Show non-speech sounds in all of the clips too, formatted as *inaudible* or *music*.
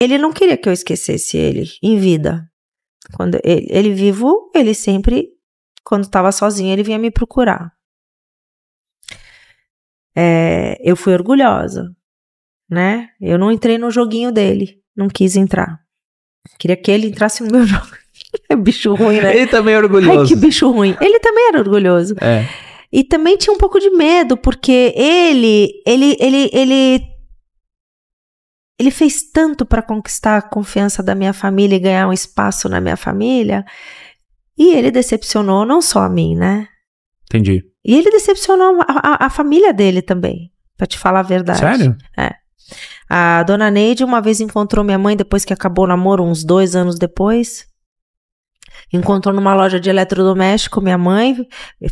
Ele não queria que eu esquecesse ele em vida. Quando ele, ele vivo, ele sempre, quando estava sozinho, ele vinha me procurar. É, eu fui orgulhosa, né? Eu não entrei no joguinho dele, não quis entrar. Queria que ele entrasse no meu *laughs* jogo. é bicho ruim, né? Ele também é orgulhoso. Ai, que bicho ruim. Ele também era orgulhoso. É. E também tinha um pouco de medo, porque ele, ele, ele, ele ele fez tanto para conquistar a confiança da minha família e ganhar um espaço na minha família. E ele decepcionou não só a mim, né? Entendi. E ele decepcionou a, a, a família dele também, para te falar a verdade. Sério? É. A dona Neide uma vez encontrou minha mãe depois que acabou o namoro, uns dois anos depois. Encontrou numa loja de eletrodoméstico minha mãe,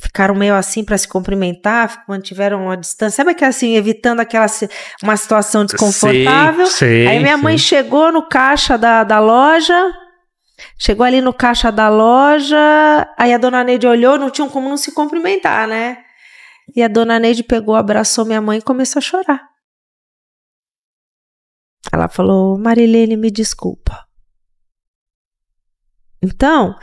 ficaram meio assim para se cumprimentar, mantiveram uma distância, sabe que é assim, evitando aquela uma situação desconfortável. Sim, sim, Aí minha sim. mãe chegou no caixa da, da loja, Chegou ali no caixa da loja, aí a dona Neide olhou, não tinham como não se cumprimentar, né? E a dona Neide pegou, abraçou minha mãe e começou a chorar. Ela falou: Marilene, me desculpa. Então,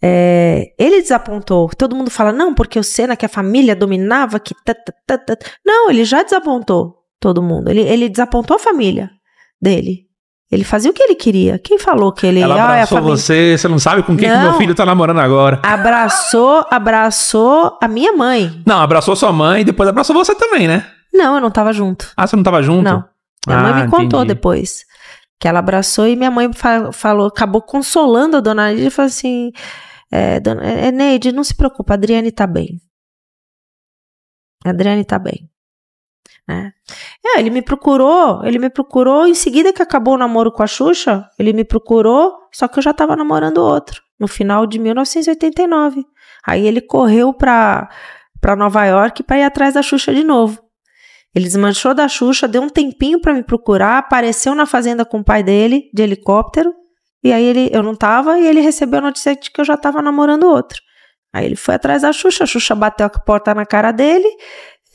é, ele desapontou. Todo mundo fala, não, porque o Senna, que a família dominava, que. Tata, tá, tá, tá, Não, ele já desapontou todo mundo. Ele, ele desapontou a família dele. Ele fazia o que ele queria. Quem falou que ele... Ela abraçou ah, é você, você não sabe com quem não, que meu filho tá namorando agora. Abraçou, abraçou a minha mãe. Não, abraçou sua mãe e depois abraçou você também, né? Não, eu não tava junto. Ah, você não tava junto? Não. Minha ah, mãe me ah, entendi. contou depois que ela abraçou e minha mãe fa falou, acabou consolando a dona Neide e falou assim: é, dona, é, é, Neide, não se preocupa, a Adriane tá bem. A Adriane tá bem. Né? É, ele me procurou, ele me procurou em seguida que acabou o namoro com a Xuxa, ele me procurou, só que eu já tava namorando outro, no final de 1989. Aí ele correu pra, pra Nova York para ir atrás da Xuxa de novo. Ele desmanchou da Xuxa, deu um tempinho para me procurar, apareceu na fazenda com o pai dele, de helicóptero, e aí ele, eu não tava, e ele recebeu a notícia de que eu já tava namorando outro. Aí ele foi atrás da Xuxa, a Xuxa bateu a porta na cara dele,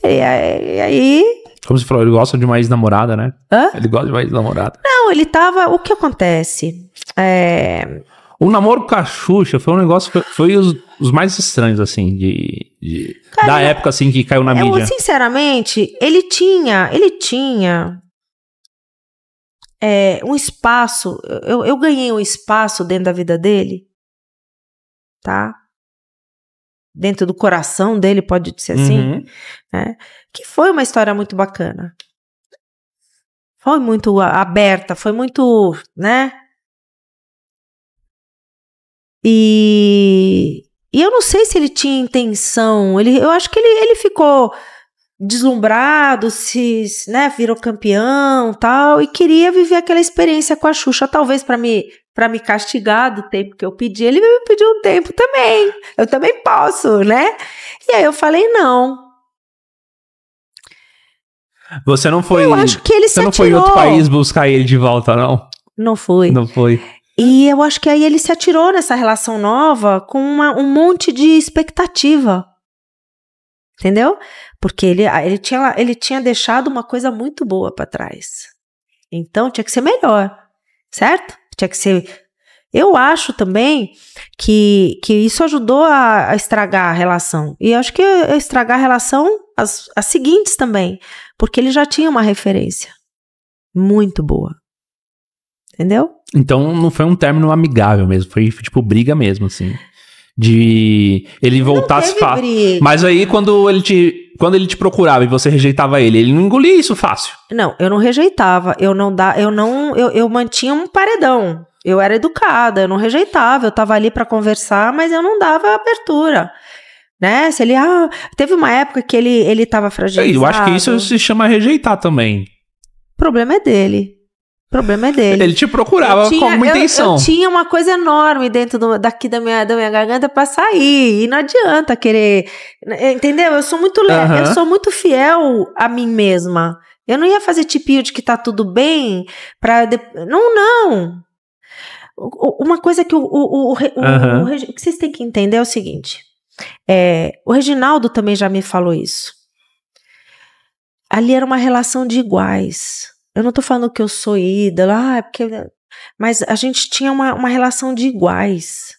e aí, e aí como você falou, ele gosta de uma ex-namorada, né? Hã? Ele gosta de uma ex-namorada. Não, ele tava. O que acontece? É, o namoro com a Xuxa foi um negócio. Foi, foi os, os, mais estranhos, assim, de, de Cara, da época, assim, que caiu na eu, mídia. Sinceramente, ele tinha. Ele tinha. É, um espaço. Eu, eu ganhei um espaço dentro da vida dele. Tá? Dentro do coração dele, pode ser assim. Uhum. Né? Que foi uma história muito bacana foi muito aberta, foi muito, né? E, e eu não sei se ele tinha intenção. Ele, eu acho que ele, ele ficou deslumbrado, se, né, virou campeão, tal, e queria viver aquela experiência com a Xuxa, talvez para me para me castigar do tempo que eu pedi. Ele me pediu um tempo também. Eu também posso, né? E aí eu falei não. Você não foi. Eu acho que ele Você se não atirou. foi em outro país buscar ele de volta, não? Não foi. Não foi. E eu acho que aí ele se atirou nessa relação nova com uma, um monte de expectativa. Entendeu? Porque ele, ah, ele, tinha, ele tinha deixado uma coisa muito boa para trás. Então tinha que ser melhor, certo? Tinha que ser. Eu acho também que, que isso ajudou a, a estragar a relação. E acho que estragar a relação, as, as seguintes também. Porque ele já tinha uma referência muito boa. Entendeu? Então não foi um término amigável mesmo, foi tipo briga mesmo, assim. De ele voltar a se falar. Mas aí quando ele te. Quando ele te procurava e você rejeitava ele, ele não engolia isso fácil. Não, eu não rejeitava, eu não dá, eu não, eu, eu mantinha um paredão. Eu era educada, eu não rejeitava, eu tava ali para conversar, mas eu não dava abertura. Né? Se ele, ah, teve uma época que ele ele tava fragilizado. Eu acho que isso se chama rejeitar também. O problema é dele problema é dele. Ele te procurava tinha, com uma intenção. Eu, eu, tinha uma coisa enorme dentro do, daqui da minha, da minha garganta para sair. E não adianta querer. Entendeu? Eu sou muito uh -huh. eu sou muito fiel a mim mesma. Eu não ia fazer tipio de que tá tudo bem pra. De... Não, não. Uma coisa que o, o, o, o, uh -huh. o que vocês têm que entender é o seguinte: é, o Reginaldo também já me falou isso. Ali era uma relação de iguais eu não tô falando que eu sou ídolo, ah, é porque. Mas a gente tinha uma, uma relação de iguais.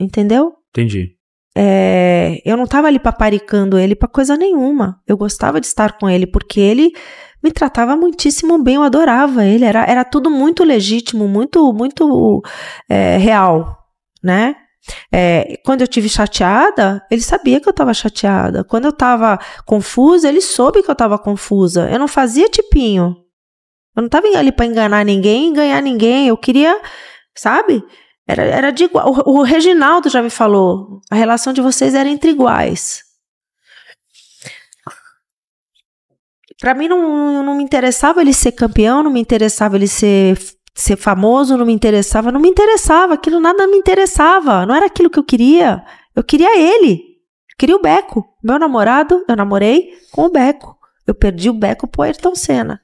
Entendeu? Entendi. É, eu não tava ali paparicando ele pra coisa nenhuma. Eu gostava de estar com ele, porque ele me tratava muitíssimo bem, eu adorava ele. Era, era tudo muito legítimo, muito, muito é, real, né? É, quando eu tive chateada, ele sabia que eu estava chateada. Quando eu estava confusa, ele soube que eu estava confusa. Eu não fazia tipinho. Eu não estava ali para enganar ninguém, ganhar ninguém. Eu queria, sabe? Era, era de igual. O, o Reginaldo já me falou. A relação de vocês era entre iguais. Para mim não, não me interessava ele ser campeão, não me interessava ele ser ser famoso não me interessava, não me interessava, aquilo nada me interessava, não era aquilo que eu queria. Eu queria ele. Eu queria o Beco. Meu namorado, eu namorei com o Beco. Eu perdi o Beco pro Ayrton Senna.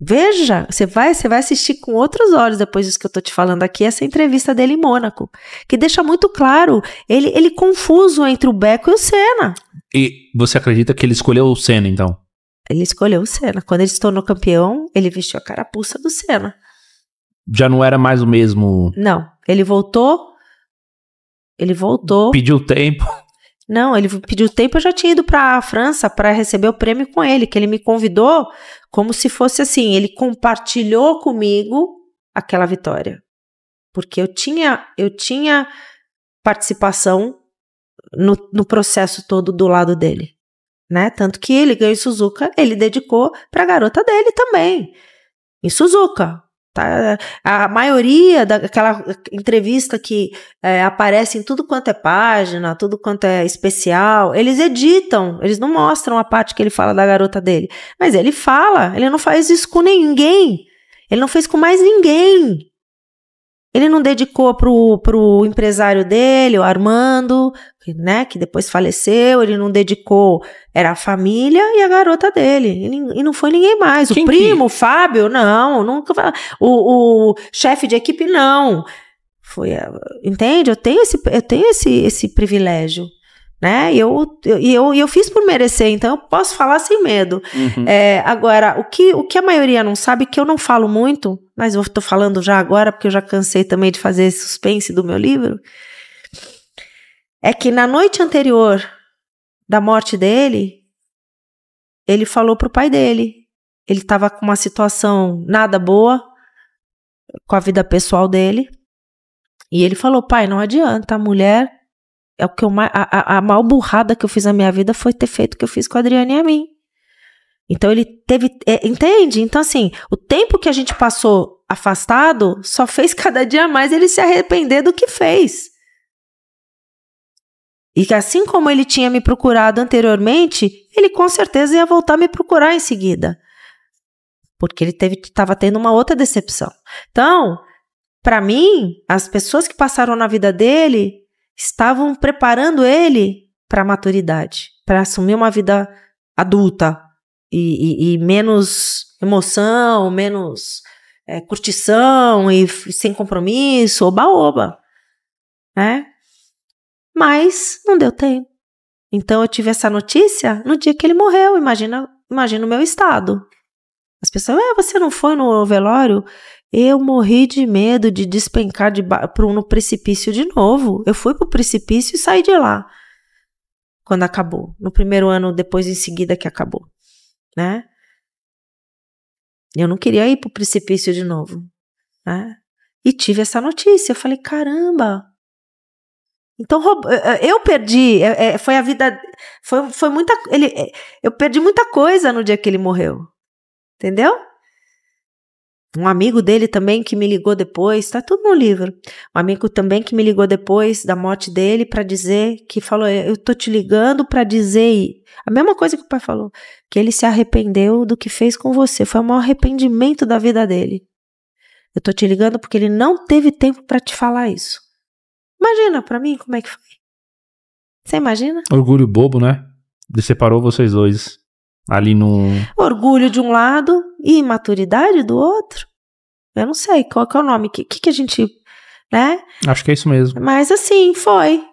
Veja, você vai, você vai assistir com outros olhos depois disso que eu tô te falando aqui, essa entrevista dele em Mônaco, que deixa muito claro ele, ele confuso entre o Beco e o Senna. E você acredita que ele escolheu o Senna, então? Ele escolheu o Senna. Quando ele se tornou campeão, ele vestiu a carapuça do Senna. Já não era mais o mesmo. Não. Ele voltou. Ele voltou. Pediu tempo. Não, ele pediu tempo. Eu já tinha ido para a França para receber o prêmio com ele, que ele me convidou como se fosse assim. Ele compartilhou comigo aquela vitória, porque eu tinha eu tinha participação no, no processo todo do lado dele né? Tanto que ele ganhou em Suzuka, ele dedicou para a garota dele também, em Suzuka. Tá? A maioria daquela entrevista que é, aparece em tudo quanto é página, tudo quanto é especial, eles editam, eles não mostram a parte que ele fala da garota dele. Mas ele fala, ele não faz isso com ninguém. Ele não fez com mais ninguém. Ele não dedicou pro, pro empresário dele, o Armando, né, que depois faleceu, ele não dedicou, era a família e a garota dele. E, e não foi ninguém mais. Quem o primo, o Fábio, não, nunca. O, o chefe de equipe, não. Foi, eh, entende? Eu tenho esse, eu tenho esse, esse privilégio né? E eu, eu, eu fiz por merecer, então eu posso falar sem medo. Uhum. É, agora, o que, o que a maioria não sabe, que eu não falo muito, mas eu tô falando já agora, porque eu já cansei também de fazer suspense do meu livro, é que na noite anterior da morte dele, ele falou pro pai dele. Ele estava com uma situação nada boa com a vida pessoal dele. E ele falou: pai, não adianta, a mulher é o que eu, a, a maior burrada que eu fiz na minha vida foi ter feito o que eu fiz com a Adriane e a mim. Então ele teve. É, entende? Então, assim, o tempo que a gente passou afastado só fez cada dia mais ele se arrepender do que fez. E que assim como ele tinha me procurado anteriormente, ele com certeza ia voltar a me procurar em seguida. Porque ele estava tendo uma outra decepção. Então, para mim, as pessoas que passaram na vida dele estavam preparando ele para a maturidade, para assumir uma vida adulta e, e, e menos emoção, menos é, curtição e sem compromisso, oba-oba, né? Mas não deu tempo. Então eu tive essa notícia no dia que ele morreu. Imagina, imagina o meu estado. As pessoas, é, você não foi no velório? Eu morri de medo de despencar de pro, no precipício de novo. Eu fui pro precipício e saí de lá quando acabou. No primeiro ano, depois em seguida que acabou, né? Eu não queria ir pro precipício de novo, né? E tive essa notícia. Eu falei, caramba, então eh, eh, eu perdi, eh, foi a vida, foi, foi muita, ele, eu perdi muita coisa no dia que ele morreu, entendeu? Um amigo dele também que me ligou depois, está tudo no livro. Um amigo também que me ligou depois da morte dele para dizer que falou: Eu tô te ligando para dizer. A mesma coisa que o pai falou, que ele se arrependeu do que fez com você. Foi o maior arrependimento da vida dele. Eu tô te ligando porque ele não teve tempo para te falar isso. Imagina para mim como é que foi. Você imagina? Orgulho bobo, né? De separou vocês dois. Ali no. Orgulho de um lado e imaturidade do outro? Eu não sei qual é o nome, o que, que, que a gente, né? Acho que é isso mesmo. Mas assim, foi.